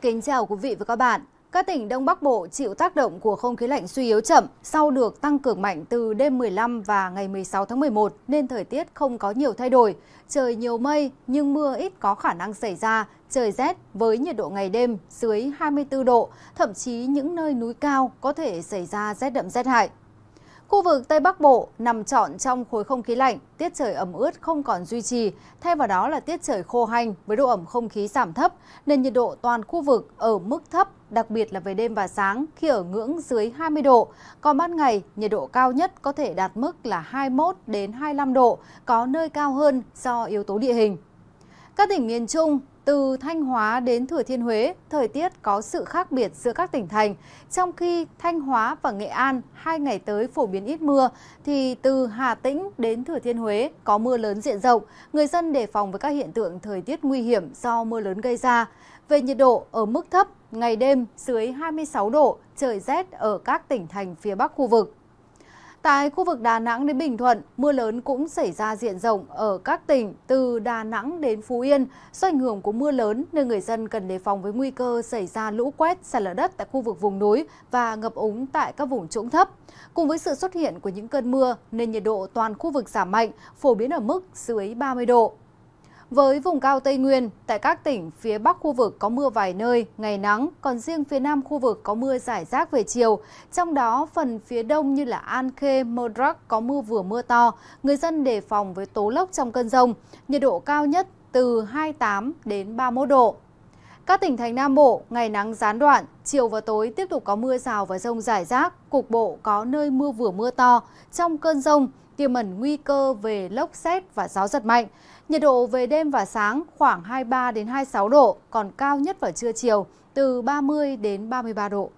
Kính chào quý vị và các bạn. Các tỉnh Đông Bắc Bộ chịu tác động của không khí lạnh suy yếu chậm sau được tăng cường mạnh từ đêm 15 và ngày 16 tháng 11 nên thời tiết không có nhiều thay đổi. Trời nhiều mây nhưng mưa ít có khả năng xảy ra, trời rét với nhiệt độ ngày đêm dưới 24 độ, thậm chí những nơi núi cao có thể xảy ra rét đậm rét hại. Khu vực Tây Bắc Bộ nằm trọn trong khối không khí lạnh, tiết trời ẩm ướt không còn duy trì, thay vào đó là tiết trời khô hanh với độ ẩm không khí giảm thấp, nên nhiệt độ toàn khu vực ở mức thấp, đặc biệt là về đêm và sáng khi ở ngưỡng dưới 20 độ, còn ban ngày nhiệt độ cao nhất có thể đạt mức là 21 đến 25 độ, có nơi cao hơn do yếu tố địa hình. Các tỉnh miền Trung từ Thanh Hóa đến Thừa Thiên Huế, thời tiết có sự khác biệt giữa các tỉnh thành. Trong khi Thanh Hóa và Nghệ An hai ngày tới phổ biến ít mưa, thì từ Hà Tĩnh đến Thừa Thiên Huế có mưa lớn diện rộng. Người dân đề phòng với các hiện tượng thời tiết nguy hiểm do mưa lớn gây ra. Về nhiệt độ ở mức thấp, ngày đêm dưới 26 độ, trời rét ở các tỉnh thành phía Bắc khu vực. Tại khu vực Đà Nẵng đến Bình Thuận, mưa lớn cũng xảy ra diện rộng ở các tỉnh từ Đà Nẵng đến Phú Yên. Do ảnh hưởng của mưa lớn nên người dân cần đề phòng với nguy cơ xảy ra lũ quét, sạt lở đất tại khu vực vùng núi và ngập úng tại các vùng trũng thấp. Cùng với sự xuất hiện của những cơn mưa nên nhiệt độ toàn khu vực giảm mạnh, phổ biến ở mức dưới 30 độ với vùng cao tây nguyên tại các tỉnh phía bắc khu vực có mưa vài nơi ngày nắng còn riêng phía nam khu vực có mưa giải rác về chiều trong đó phần phía đông như là an khê mơ đrắc có mưa vừa mưa to người dân đề phòng với tố lốc trong cơn rông nhiệt độ cao nhất từ 28 đến 31 độ. Các tỉnh thành Nam Bộ, ngày nắng gián đoạn, chiều và tối tiếp tục có mưa rào và rông rải rác, cục bộ có nơi mưa vừa mưa to. Trong cơn rông, tiềm ẩn nguy cơ về lốc xét và gió giật mạnh. Nhiệt độ về đêm và sáng khoảng 23 đến 26 độ, còn cao nhất vào trưa chiều từ 30 đến 33 độ